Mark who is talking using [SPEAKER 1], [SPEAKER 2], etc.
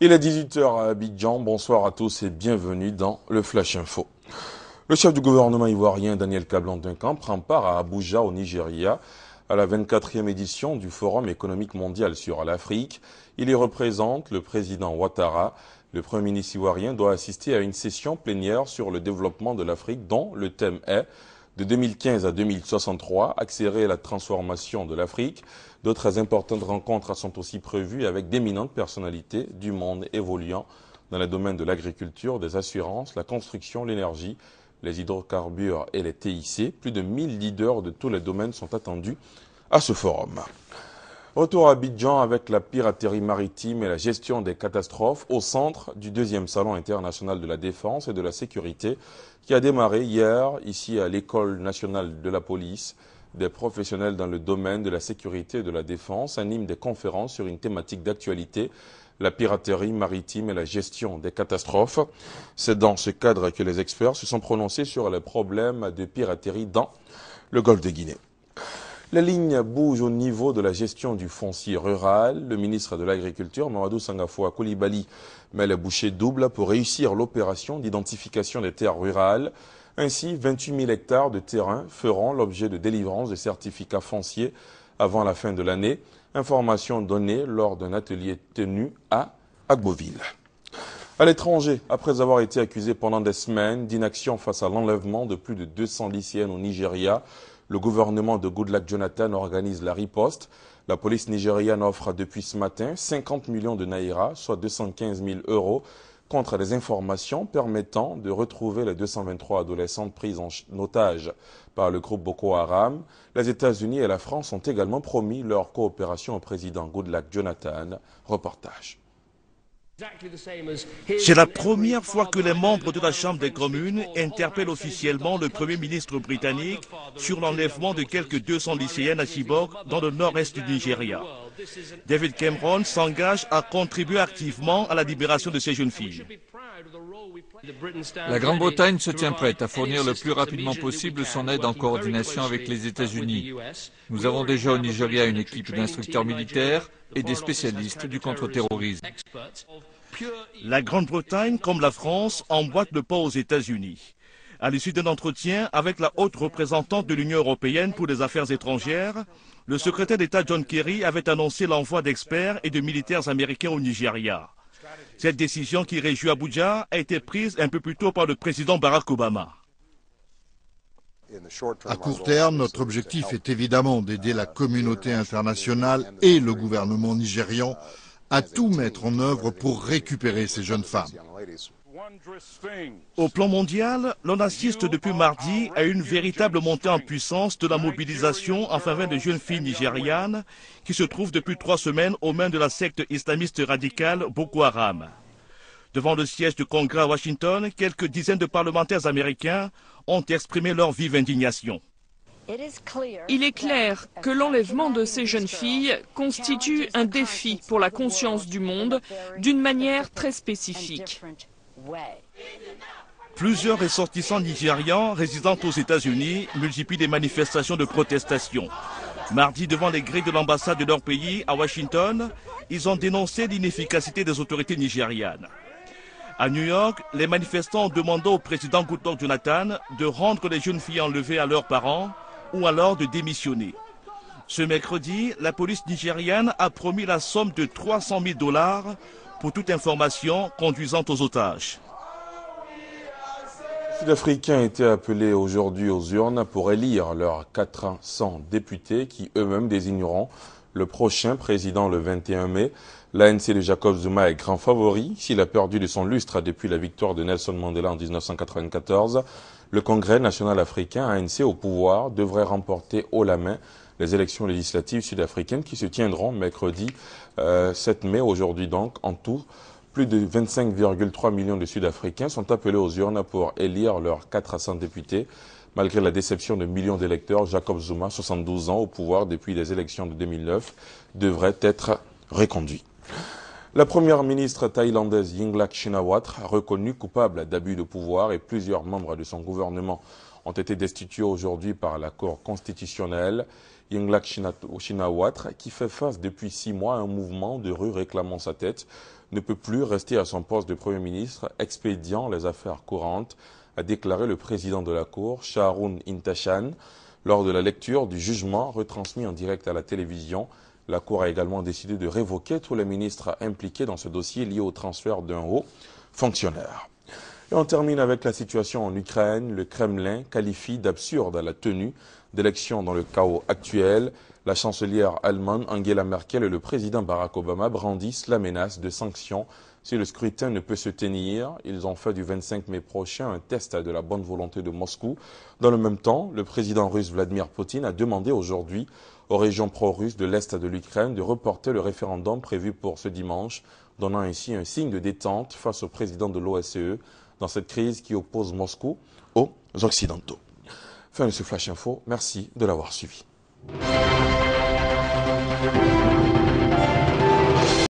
[SPEAKER 1] Il est 18h à Abidjan. Bonsoir à tous et bienvenue dans le Flash Info. Le chef du gouvernement ivoirien Daniel Kablan duncan prend part à Abuja au Nigeria à la 24e édition du Forum économique mondial sur l'Afrique. Il y représente le président Ouattara. Le premier ministre ivoirien doit assister à une session plénière sur le développement de l'Afrique dont le thème est de 2015 à 2063, accélérer la transformation de l'Afrique. D'autres importantes rencontres sont aussi prévues avec d'éminentes personnalités du monde évoluant dans les domaines de l'agriculture, des assurances, la construction, l'énergie, les hydrocarbures et les TIC. Plus de 1000 leaders de tous les domaines sont attendus à ce forum. Retour à Abidjan avec la piraterie maritime et la gestion des catastrophes au centre du deuxième salon international de la défense et de la sécurité qui a démarré hier ici à l'école nationale de la police. Des professionnels dans le domaine de la sécurité et de la défense animent des conférences sur une thématique d'actualité, la piraterie maritime et la gestion des catastrophes. C'est dans ce cadre que les experts se sont prononcés sur les problèmes de piraterie dans le golfe de Guinée. La ligne bouge au niveau de la gestion du foncier rural. Le ministre de l'Agriculture, Mamadou Sangafoua Koulibaly, met la bouchée double pour réussir l'opération d'identification des terres rurales. Ainsi, 28 000 hectares de terrain feront l'objet de délivrance de certificats fonciers avant la fin de l'année. Information donnée lors d'un atelier tenu à Agboville. À l'étranger, après avoir été accusé pendant des semaines d'inaction face à l'enlèvement de plus de 200 lycéennes au Nigeria, le gouvernement de Goodluck Jonathan organise la riposte. La police nigériane offre depuis ce matin 50 millions de naira, soit 215 000 euros, contre les informations permettant de retrouver les 223 adolescentes prises en otage par le groupe Boko Haram. Les États-Unis et la France ont également promis leur coopération au président Goodluck Jonathan. Reportage. C'est la première fois que les membres de la Chambre des communes
[SPEAKER 2] interpellent officiellement le Premier ministre britannique sur l'enlèvement de quelques 200 lycéennes à Chibok dans le nord-est du Nigeria. David Cameron s'engage à contribuer activement à la libération de ces jeunes filles. La Grande-Bretagne se tient prête à fournir le plus rapidement possible son aide en coordination avec les États-Unis. Nous avons déjà au Nigeria une équipe d'instructeurs militaires et des spécialistes du contre-terrorisme. La Grande-Bretagne, comme la France, emboîte le pas aux États-Unis. À l'issue d'un entretien avec la haute représentante de l'Union européenne pour les affaires étrangères, le secrétaire d'État John Kerry avait annoncé l'envoi d'experts et de militaires américains au Nigeria. Cette décision qui réjouit Abuja a été prise un peu plus tôt par le président Barack Obama. À court terme, notre objectif est évidemment d'aider la communauté internationale et le gouvernement nigérian à tout mettre en œuvre pour récupérer ces jeunes femmes. Au plan mondial, l'on assiste depuis mardi à une véritable montée en puissance de la mobilisation en faveur des jeunes filles nigérianes qui se trouvent depuis trois semaines aux mains de la secte islamiste radicale Boko Haram. Devant le siège du Congrès à Washington, quelques dizaines de parlementaires américains ont exprimé leur vive indignation.
[SPEAKER 1] Il est clair que l'enlèvement de ces jeunes filles constitue un défi pour la conscience du monde d'une manière très spécifique. Plusieurs ressortissants
[SPEAKER 2] nigérians résidant aux États-Unis multiplient des manifestations de protestation. Mardi, devant les grilles de l'ambassade de leur pays à Washington, ils ont dénoncé l'inefficacité des autorités nigérianes. À New York, les manifestants ont demandé au président Goodluck Jonathan de rendre les jeunes filles enlevées à leurs parents ou alors de démissionner. Ce mercredi, la police nigériane a promis la somme de 300 000 dollars pour toute information conduisant aux otages.
[SPEAKER 1] Les Sud-Africains étaient appelés aujourd'hui aux urnes pour élire leurs 400 députés qui eux-mêmes désigneront le prochain président le 21 mai. L'ANC de Jacob Zuma est grand favori. S'il a perdu de son lustre depuis la victoire de Nelson Mandela en 1994, le Congrès national africain ANC au pouvoir devrait remporter haut la main les élections législatives sud-africaines qui se tiendront mercredi 7 euh, mai, aujourd'hui donc, en tout. Plus de 25,3 millions de Sud-Africains sont appelés aux urnes pour élire leurs 400 députés. Malgré la déception de millions d'électeurs, Jacob Zuma, 72 ans au pouvoir depuis les élections de 2009, devrait être reconduit. La première ministre thaïlandaise Yingluck Shinawatra, reconnue coupable d'abus de pouvoir et plusieurs membres de son gouvernement ont été destitués aujourd'hui par la Cour constitutionnelle. Yingluck Shinawatra, qui fait face depuis six mois à un mouvement de rue réclamant sa tête, ne peut plus rester à son poste de Premier ministre, expédiant les affaires courantes, a déclaré le président de la Cour, Sharon Intachan, lors de la lecture du jugement retransmis en direct à la télévision. La Cour a également décidé de révoquer tous les ministres impliqués dans ce dossier lié au transfert d'un haut fonctionnaire. Et on termine avec la situation en Ukraine. Le Kremlin qualifie d'absurde la tenue d'élections dans le chaos actuel. La chancelière allemande Angela Merkel et le président Barack Obama brandissent la menace de sanctions si le scrutin ne peut se tenir. Ils ont fait du 25 mai prochain un test de la bonne volonté de Moscou. Dans le même temps, le président russe Vladimir Poutine a demandé aujourd'hui aux régions pro-russes de l'Est de l'Ukraine de reporter le référendum prévu pour ce dimanche, donnant ainsi un signe de détente face au président de l'OSCE, e dans cette crise qui oppose Moscou aux Occidentaux. Fin de ce Flash Info, merci de l'avoir suivi.